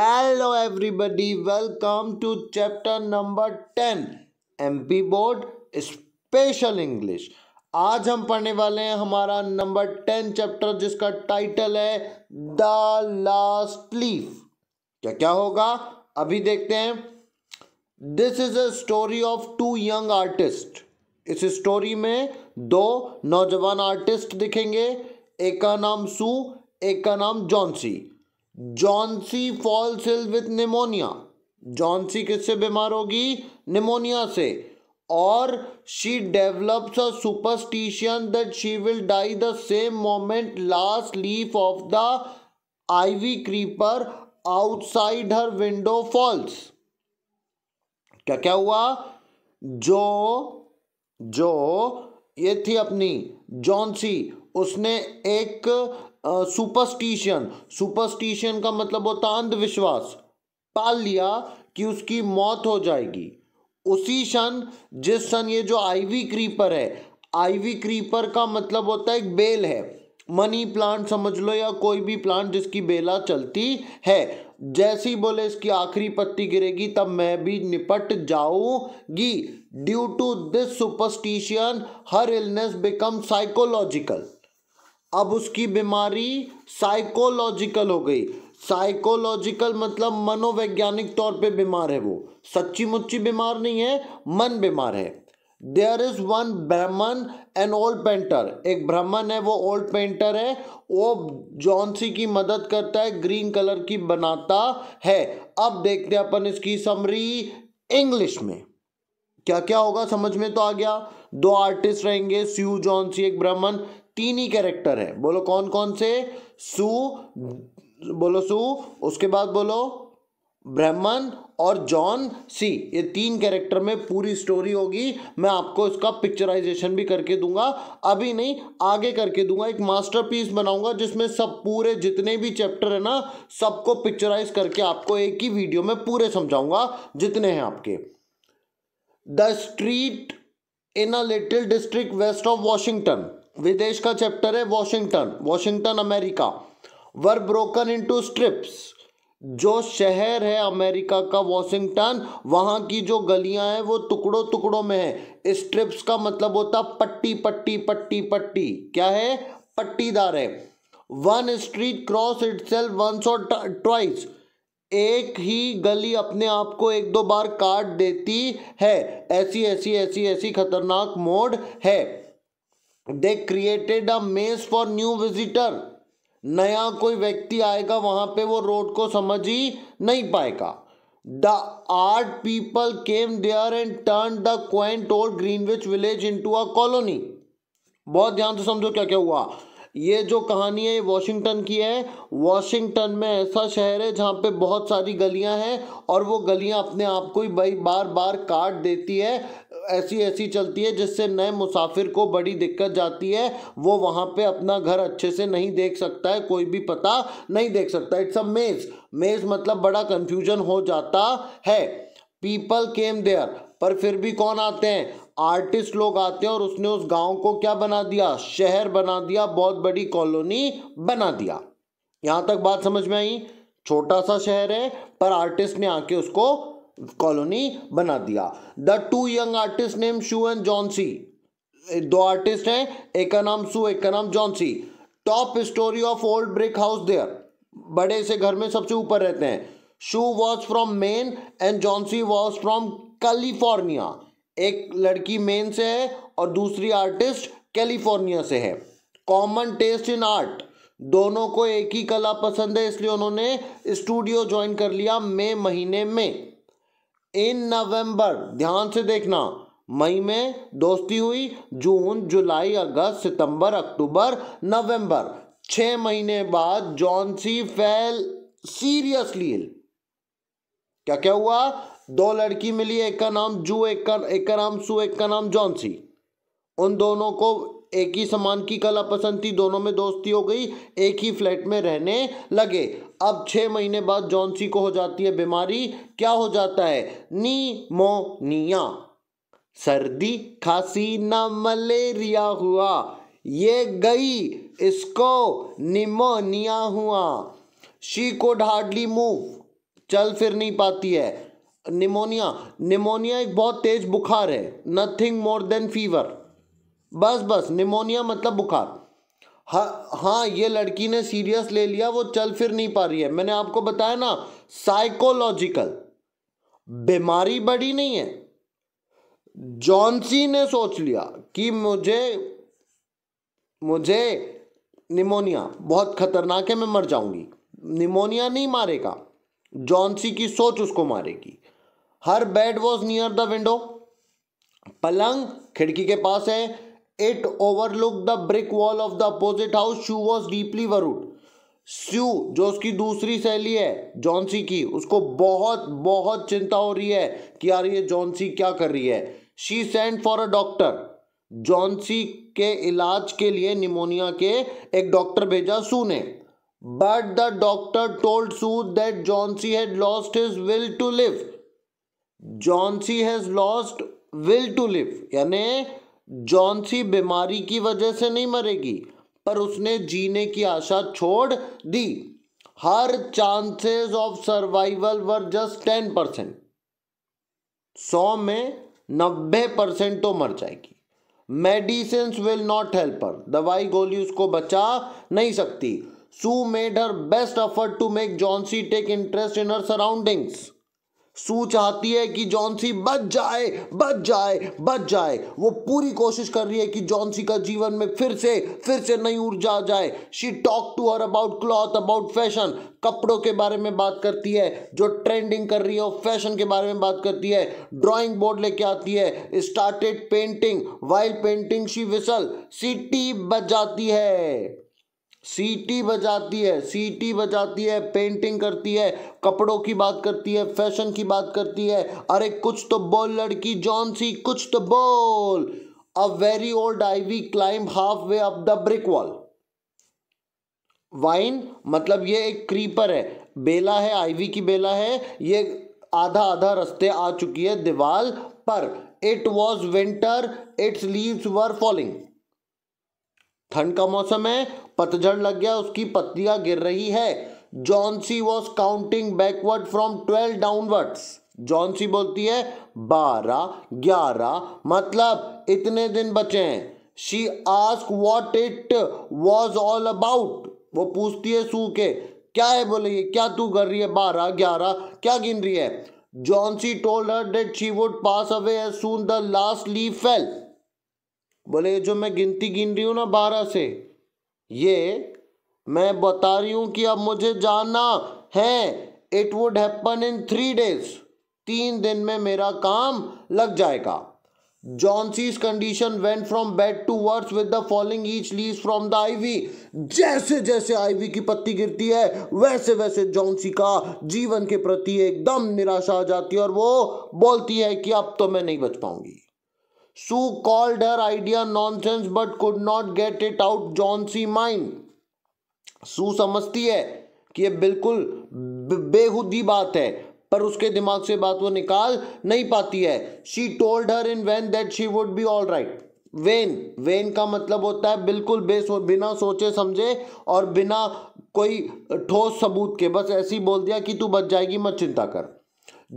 hello welcome to chapter number ten M P board special English आज हम पढ़ने वाले हैं हमारा नंबर टेन चैप्टर जिसका टाइटल है द लास्ट लीफ क्या क्या होगा अभी देखते हैं this is a story of two young artist इस स्टोरी में दो नौजवान आर्टिस्ट दिखेंगे एक का नाम सू एक का नाम Johnsy Johnsy falls ill with pneumonia Johnsy किससे बीमार होगी निमोनिया से और she develops a superstition that she will die the same moment last leaf of the ivy creeper outside her window falls क्या क्या हुआ जो जो ये थी अपनी जॉन्सी उसने एक सुपरस्टिशन सुपरस्टिशन का मतलब होता अंधविश्वास पाल लिया कि उसकी मौत हो जाएगी उसी क्षण जिस क्षण ये जो आईवी क्रीपर है आईवी क्रीपर का मतलब होता है एक बेल है मनी प्लांट समझ लो या कोई भी प्लांट जिसकी बेला चलती है जैसी बोले इसकी आखिरी पत्ती गिरेगी तब मैं भी निपट जाऊंगी due to this superstition her illness become psychological अब उसकी बीमारी साइकोलॉजिकल हो गई साइकोलॉजिकल मतलब मनोवैज्ञानिक तौर पे बीमार है वो सच्ची मुच्ची बीमार नहीं है मन बीमार है there is one Behrman an old painter एक ब्राह्मण है वो ओल्ड पेंटर है वो जॉनसी की मदद करता है ग्रीन कलर की बनाता है अब देखते हैं अपन इसकी समरी इंग्लिश में क्या क्या होगा समझ में तो आ गया दो आर्टिस्ट रहेंगे स्यू जॉनसी एक ब्राह्मण तीन ही कैरेक्टर हैं बोलो कौन कौन से सु बोलो सु उसके बाद बोलो ब्रह्मन और जॉन सी ये तीन कैरेक्टर में पूरी स्टोरी होगी मैं आपको इसका पिक्चराइजेशन भी करके दूंगा अभी नहीं आगे करके दूंगा एक मास्टरपीस बनाऊंगा जिसमें सब पूरे जितने भी चैप्टर है ना सबको पिक्चराइज करके आपको एक ही वीडियो में पूरे समझाऊंगा जितने हैं आपके the street in a little district west of Washington विदेश का चैप्टर है Washington Washington America were broken into strips जो शहर है अमेरिका का वॉशिंगटन वहाँ की जो गलियाँ हैं वो टुकड़ों टुकड़ों में है स्ट्रिप्स का मतलब होता पट्टी पट्टी पट्टी पट्टी क्या है पट्टीदार है one street cross itself once और ट्वाइस एक ही गली अपने आप को एक दो बार काट देती है ऐसी ऐसी ऐसी ऐसी खतरनाक मोड है दे क्रिएटेड अ मेज फॉर न्यू विजिटर नया कोई व्यक्ति आएगा वहां पे वो रोड को समझ ही नहीं पाएगा the art people came there and turn the quaint old Greenwich Village into a colony बहुत ध्यान से समझो क्या क्या हुआ ये जो कहानी है ये वॉशिंगटन की है वॉशिंगटन में ऐसा शहर है जहाँ पे बहुत सारी गलियाँ हैं और वो गलियाँ अपने आप को ही भाई बार बार काट देती है ऐसी ऐसी चलती है जिससे नए मुसाफिर को बड़ी दिक्कत जाती है वो वहाँ पे अपना घर अच्छे से नहीं देख सकता है कोई भी पता नहीं देख सकता इट्स अ मेज मेज मतलब बड़ा कंफ्यूजन हो जाता है पीपल केम देयर पर फिर भी कौन आते हैं आर्टिस्ट लोग आते हैं और उसने उस गांव को क्या बना दिया शहर बना दिया बहुत बड़ी कॉलोनी बना दिया यहां तक बात समझ में आई छोटा सा शहर है पर आर्टिस्ट ने आके उसको कॉलोनी बना दिया the two young artist name Sue and Johnsy दो आर्टिस्ट हैं एक का नाम सू एक का नाम Johnsy top story of old brick house there बड़े से घर में सबसे ऊपर रहते हैं Sue was from Maine and Johnsy was from California एक लड़की मेन से है और दूसरी आर्टिस्ट कैलिफोर्निया से है कॉमन टेस्ट इन आर्ट दोनों को एक ही कला पसंद है इसलिए उन्होंने स्टूडियो ज्वाइन कर लिया मई महीने में इन नवंबर ध्यान से देखना मई में दोस्ती हुई जून जुलाई अगस्त सितंबर अक्टूबर नवंबर छ महीने बाद जॉनसी फेल सीरियसली क्या क्या हुआ दो लड़की मिली एक का नाम जू एक का एक का नाम सू एक का नाम जॉनसी उन दोनों को एक ही सामान की कला पसंद थी दोनों में दोस्ती हो गई एक ही फ्लैट में रहने लगे अब छः महीने बाद जॉन्सी को हो जाती है बीमारी क्या हो जाता है नीमोनिया सर्दी खांसी ना मलेरिया हुआ ये गई इसको निमोनिया हुआ शी कोड हार्डली मूव चल फिर नहीं पाती है निमोनिया निमोनिया एक बहुत तेज बुखार है नथिंग मोर देन फीवर बस बस निमोनिया मतलब बुखार हाँ हाँ ये लड़की ने सीरियस ले लिया वो चल फिर नहीं पा रही है मैंने आपको बताया ना साइकोलॉजिकल बीमारी बड़ी नहीं है जॉनसी ने सोच लिया कि मुझे मुझे निमोनिया बहुत खतरनाक है मैं मर जाऊंगी निमोनिया नहीं मारेगा जॉनसी की सोच उसको मारेगी her bed was near the window पलंग खिड़की के पास है It overlooked the brick wall of the opposite house. She was deeply worried. स्यू जो उसकी दूसरी सहेली है जॉन्सी की उसको बहुत बहुत चिंता हो रही है कि यार ये जॉन्सी क्या कर रही है she send for a doctor Johnsy के इलाज के लिए निमोनिया के एक डॉक्टर भेजा सू ने but the doctor told Sue that Johnsy had lost his will to live Johnsy has lost will to live यानी जौन सी बीमारी की वजह से नहीं मरेगी पर उसने जीने की आशा छोड़ दी her chances of survival were just ten percent सौ में नब्बे परसेंट तो मर जाएगी medicine will not help her दवाई गोली उसको बचा नहीं सकती Sue made her best effort to make Johnsy take interest in her surroundings Sue चाहती है कि जॉन्सी बच जाए बच जाए बच जाए वो पूरी कोशिश कर रही है कि जॉन्सी का जीवन में फिर से फिर से नई ऊर्जा जाए she talk to her about cloth about fashion कपड़ों के बारे में बात करती है जो ट्रेंडिंग कर रही है और फैशन के बारे में बात करती है ड्राइंग बोर्ड लेके आती है started painting while painting she whistle सिटी बच जाती है सीटी बजाती है सीटी बजाती है पेंटिंग करती है कपड़ों की बात करती है फैशन की बात करती है अरे कुछ तो बोल लड़की जॉन सी कुछ तो बोल a very old ivy climb half way up the brick wall vine मतलब ये एक क्रीपर है बेला है आईवी की बेला है ये आधा आधा रास्ते आ चुकी है दीवार पर it was winter its leaves were falling ठंड का मौसम है पतझड़ लग गया उसकी पत्तियां गिर रही है Johnsy was counting backward from twelve downwards Johnsy बोलती है बारह ग्यारह मतलब इतने दिन बचे हैं she ask what it was all about वो पूछती है सू के क्या है बोले ये क्या तू कर रही है बारह ग्यारह क्या गिन रही है Johnsy told her that she would pass away soon the last leaf fell बोले जो मैं गिनती गिन रही हूँ ना बारह से ये मैं बता रही हूँ कि अब मुझे जाना है it would happen in three days तीन दिन में मेरा काम लग जाएगा Johnsy's condition went from bad to worse with the falling each leaf from the ivy जैसे जैसे आईवी की पत्ती गिरती है वैसे वैसे जॉनसी का जीवन के प्रति एकदम निराशा आ जाती है और वो बोलती है कि अब तो मैं नहीं बच पाऊंगी Sue called her idea nonsense but could not get it out Johnsy mind Sue समझती है कि ये बिल्कुल बेहुदी बात है पर उसके दिमाग से बात वो निकाल नहीं पाती है she told her in vain that she would be all right vain vain का मतलब होता है बिल्कुल बेसो बिना सोचे समझे और बिना कोई ठोस सबूत के बस ऐसी बोल दिया कि तू बच जाएगी मत चिंता कर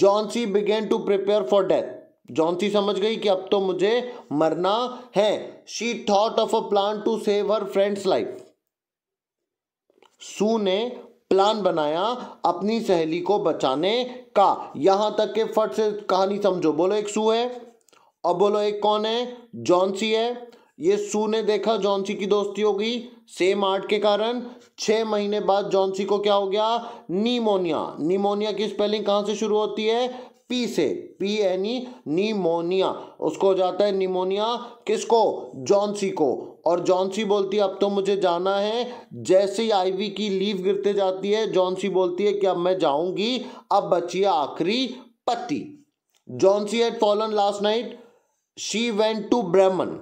Johnsy began to prepare for death Johnsy समझ गई कि अब तो मुझे मरना है she thought of a plan to save her friend's life Sue ने प्लान बनाया अपनी सहेली को बचाने का यहां तक के फट से कहानी समझो बोलो एक सू है और बोलो एक कौन है जॉन्सी है ये सू ने देखा जॉन्सी की दोस्ती होगी सेम आर्ट के कारण छह महीने बाद जॉन्सी को क्या हो गया निमोनिया निमोनिया की स्पेलिंग कहां से शुरू होती है पी से पी यानी निमोनिया उसको हो जाता है निमोनिया किसको जॉन्सी को और जॉन्सी बोलती है अब तो मुझे जाना है जैसे ही आईवी की लीव गिरते जाती है जॉन्सी बोलती है कि अब मैं जाऊंगी अब बची है आखिरी पति Johnsy had fallen last night she went to Behrman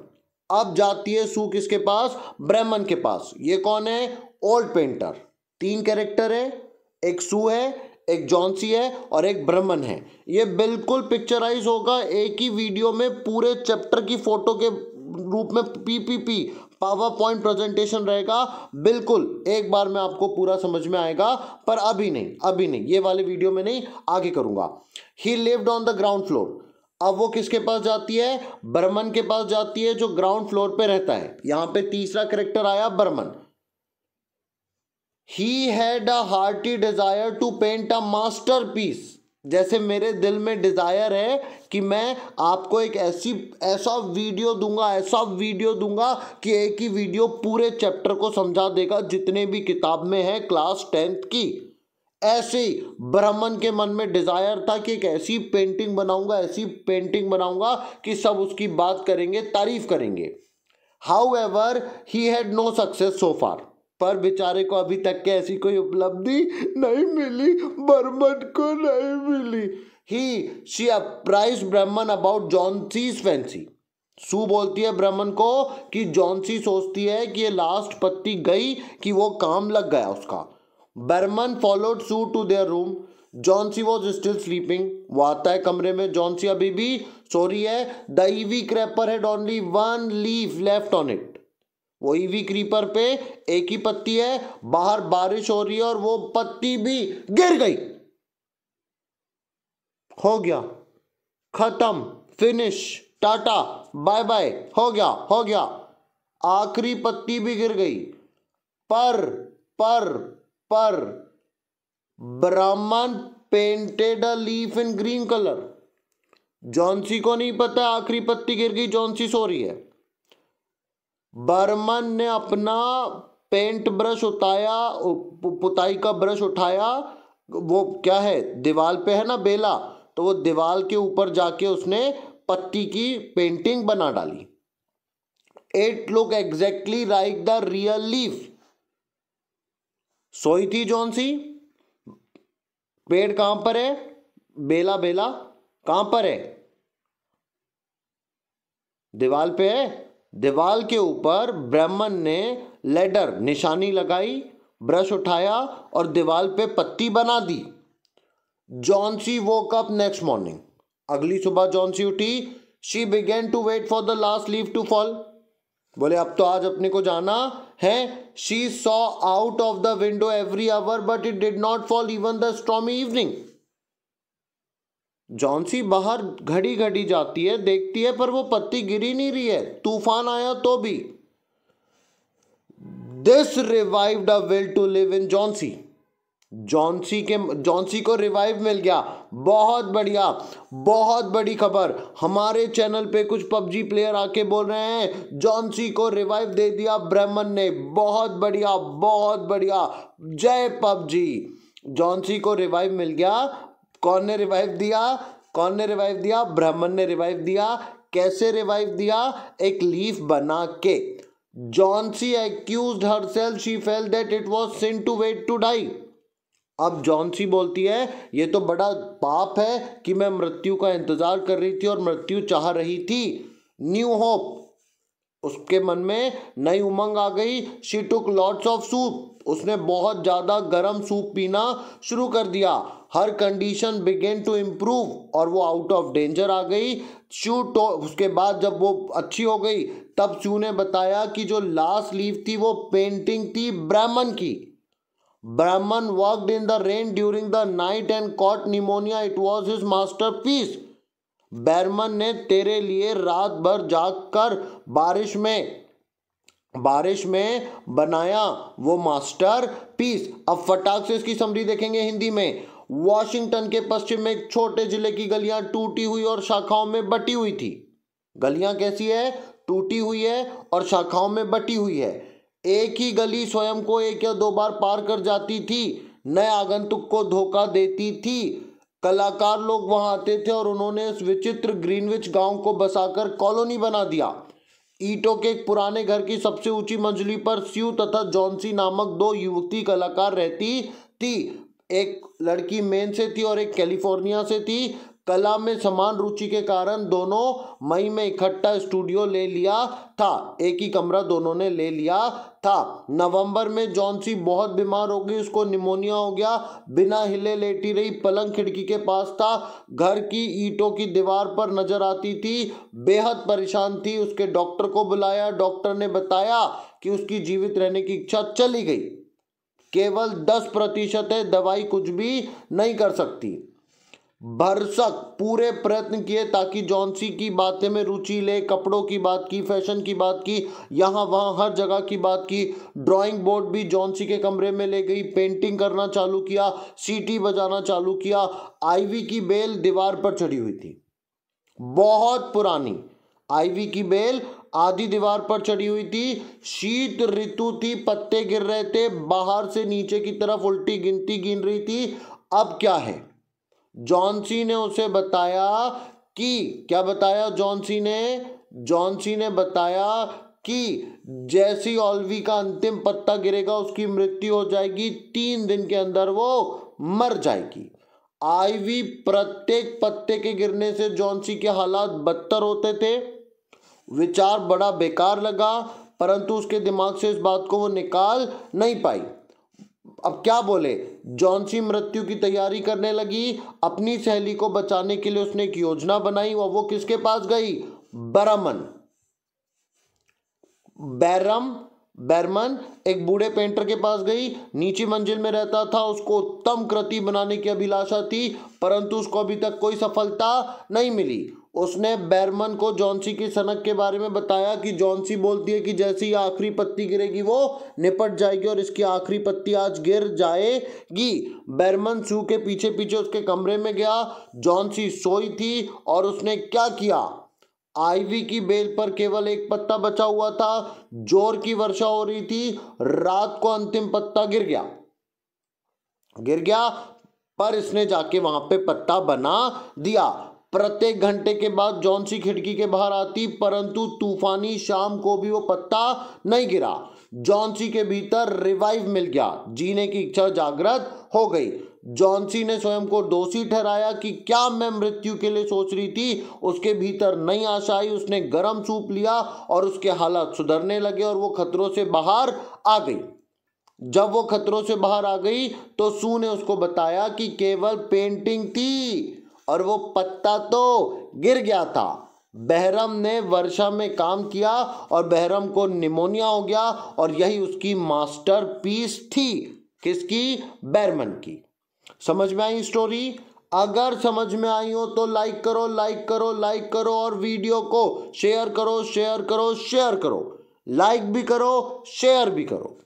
अब जाती है सू किसके पास ब्रह्मन के पास ये कौन है ओल्ड पेंटर तीन कैरेक्टर है एक सू है एक जॉन्सी है और एक ब्रह्मन है ये बिल्कुल पिक्चराइज होगा एक ही वीडियो में पूरे चैप्टर की फोटो के रूप में पीपीपी पावर पॉइंट प्रेजेंटेशन रहेगा बिल्कुल एक बार में आपको पूरा समझ में आएगा पर अभी नहीं अभी नहीं ये वाले वीडियो में नहीं आगे करूंगा he lived on the ground floor अब वो किसके पास जाती है बर्मन के पास जाती है जो ग्राउंड फ्लोर पे रहता है यहां पे तीसरा करेक्टर आया Behrman he had a hearty desire to paint a masterpiece जैसे मेरे दिल में डिज़ायर है कि मैं आपको एक ऐसी ऐसा वीडियो दूंगा ऐसा वीडियो दूंगा कि एक ही वीडियो पूरे चैप्टर को समझा देगा जितने भी किताब में है क्लास टेंथ की ऐसे ही ब्राह्मण के मन में डिज़ायर था कि एक ऐसी पेंटिंग बनाऊंगा ऐसी पेंटिंग बनाऊंगा कि सब उसकी बात करेंगे तारीफ करेंगे however he had no success so far पर बेचारे को अभी तक के ऐसी कोई उपलब्धि नहीं मिली बर्मन को नहीं मिली he she apprise Behrman about Johnsy's fancy Sue बोलती है ब्राह्मण को कि जॉन सी सोचती है कि ये लास्ट पत्ती गई कि वो काम लग गया उसका Behrman followed Sue to their room Johnsy was still sleeping वो आता है कमरे में जॉन सी अभी भी सो रही है the ivy creeper had only one leaf left on it वही भी क्रीपर पे एक ही पत्ती है बाहर बारिश हो रही है और वो पत्ती भी गिर गई हो गया खत्म फिनिश टाटा बाय बाय हो गया हो गया आखिरी पत्ती भी गिर गई पर पर पर Behrman painted a leaf in green colour Johnsy को नहीं पता आखिरी पत्ती गिर गई जॉन्सी सो रही है बर्मन ने अपना पेंट ब्रश उठाया पुताई का ब्रश उठाया वो क्या है दीवार पे है ना बेला तो वो दीवार के ऊपर जाके उसने पत्ती की पेंटिंग बना डाली it look exactly like the real leaf सोई थी जोन सी पेड़ कहां पर है बेला बेला कहां पर है दीवार पे है दीवाल के ऊपर ब्राह्मण ने लेडर निशानी लगाई ब्रश उठाया और दीवाल पे पत्ती बना दी जॉन्सी वो वोक अप नेक्स्ट मॉर्निंग अगली सुबह जॉन्सी उठी she began to wait for the last leaf to fall बोले अब तो आज अपने को जाना है she saw out of the window every hour but it did not fall even the stormy evening Johnsy बाहर घड़ी घड़ी जाती है देखती है पर वो पत्ती गिरी नहीं रही है तूफान आया तो भी this revive the will to live in Johnsy Johnsy के जॉन्सी को रिवाइव मिल गया बहुत बढ़िया बहुत बड़ी खबर हमारे चैनल पे कुछ पबजी प्लेयर आके बोल रहे हैं जॉन्सी को रिवाइव दे दिया ब्रह्मन ने बहुत बढ़िया बहुत बढ़िया जय पबजी जॉन्सी को रिवाइव मिल गया कौन ने रिवाइव दिया कौन ने रिवाइव दिया ब्राह्मण ने रिवाइव दिया कैसे रिवाइव दिया एक लीफ बना के Johnsy accuse herself she felt that it was sin to wait to die अब जॉनसी बोलती है ये तो बड़ा पाप है कि मैं मृत्यु का इंतजार कर रही थी और मृत्यु चाह रही थी न्यू होप उसके मन में नई उमंग आ गई she took lots of soup उसने बहुत ज़्यादा गर्म सूप पीना शुरू कर दिया her condition began to improve और वो आउट ऑफ डेंजर आ गई शू तो उसके बाद जब वो अच्छी हो गई तब शू ने बताया कि जो लास्ट लीव थी वो पेंटिंग थी ब्राह्मण की Behrman worked in the rain during the night and caught pneumonia it was his masterpiece Behrman ने तेरे लिए रात भर जाग कर बारिश में बारिश में बनाया वो मास्टर पीस अब फटाक से इसकी समरी देखेंगे हिंदी में वॉशिंगटन के पश्चिम में एक छोटे जिले की गलियां टूटी हुई और शाखाओं में बटी हुई थी गलियां कैसी है टूटी हुई है और शाखाओं में बटी हुई है एक ही गली स्वयं को एक या दो बार पार कर जाती थी नए आगंतुक को धोखा देती थी कलाकार लोग वहां आते थे और उन्होंने इस विचित्र ग्रीनविच गांव को बसाकर कॉलोनी बना दिया ईटों के एक पुराने घर की सबसे ऊंची मंजिली पर स्यू तथा जॉनसी नामक दो युवती कलाकार रहती थी एक लड़की मेन से थी और एक कैलिफोर्निया से थी कला में समान रुचि के कारण दोनों मई में इकट्ठा स्टूडियो ले लिया था एक ही कमरा दोनों ने ले लिया था नवंबर में जॉनसी बहुत बीमार हो गई उसको निमोनिया हो गया बिना हिले लेटी रही पलंग खिड़की के पास था घर की ईंटों की दीवार पर नजर आती थी बेहद परेशान थी उसके डॉक्टर को बुलाया डॉक्टर ने बताया कि उसकी जीवित रहने की इच्छा चली गई केवल दस प्रतिशत है दवाई कुछ भी नहीं कर सकती भरसक पूरे प्रयत्न किए ताकि जॉन्सी की बातें में रुचि ले कपड़ों की बात की फैशन की बात की यहाँ वहाँ हर जगह की बात की ड्राइंग बोर्ड भी जॉन्सी के कमरे में ले गई पेंटिंग करना चालू किया सीटी बजाना चालू किया आईवी की बेल दीवार पर चढ़ी हुई थी बहुत पुरानी आईवी की बेल आधी दीवार पर चढ़ी हुई थी शीत ऋतु थी पत्ते गिर रहे थे बाहर से नीचे की तरफ उल्टी गिनती गिन रही थी अब क्या है जॉनसी ने उसे बताया कि क्या बताया जॉनसी ने जॉनसी ने बताया कि जैसी ऑलवी का अंतिम पत्ता गिरेगा उसकी मृत्यु हो जाएगी तीन दिन के अंदर वो मर जाएगी आईवी प्रत्येक पत्ते के गिरने से जॉनसी के हालात बदतर होते थे विचार बड़ा बेकार लगा परंतु उसके दिमाग से इस बात को वो निकाल नहीं पाई अब क्या बोले जॉनसी मृत्यु की तैयारी करने लगी अपनी सहेली को बचाने के लिए उसने एक योजना बनाई और वो किसके पास गई बरमन बैरम बैरमन एक बूढ़े पेंटर के पास गई नीची मंजिल में रहता था उसको उत्तम कृति बनाने की अभिलाषा थी परंतु उसको अभी तक कोई सफलता नहीं मिली उसने बैरमन को जॉन्सी की सनक के बारे में बताया कि जॉन्सी बोलती है कि जैसे ही आखिरी पत्ती गिरेगी वो निपट जाएगी और इसकी आखिरी पत्ती आज गिर जाएगी बैरमन सू के पीछे पीछे उसके कमरे में गया जॉन्सी सोई थी और उसने क्या किया आईवी की बेल पर केवल एक पत्ता बचा हुआ था जोर की वर्षा हो रही थी रात को अंतिम पत्ता गिर गया गिर गया पर इसने जाके वहां पे पत्ता बना दिया प्रत्येक घंटे के बाद जॉनसी खिड़की के बाहर आती परंतु तूफानी शाम को भी वो पत्ता नहीं गिरा जॉनसी के भीतर रिवाइव मिल गया जीने की इच्छा जागृत हो गई जॉनसी ने स्वयं को दोषी ठहराया कि क्या मैं मृत्यु के लिए सोच रही थी उसके भीतर नई आशा आई उसने गर्म सूप लिया और उसके हालात सुधरने लगे और वो खतरों से बाहर आ गई जब वो खतरों से बाहर आ गई तो सू ने उसको बताया कि केवल पेंटिंग थी और वो पत्ता तो गिर गया था बहरम ने वर्षा में काम किया और बहरम को निमोनिया हो गया और यही उसकी मास्टर पीस थी किसकी बैरमन की समझ में आई स्टोरी अगर समझ में आई हो तो लाइक करो लाइक करो लाइक करो और वीडियो को शेयर करो शेयर करो शेयर करो लाइक भी करो शेयर भी करो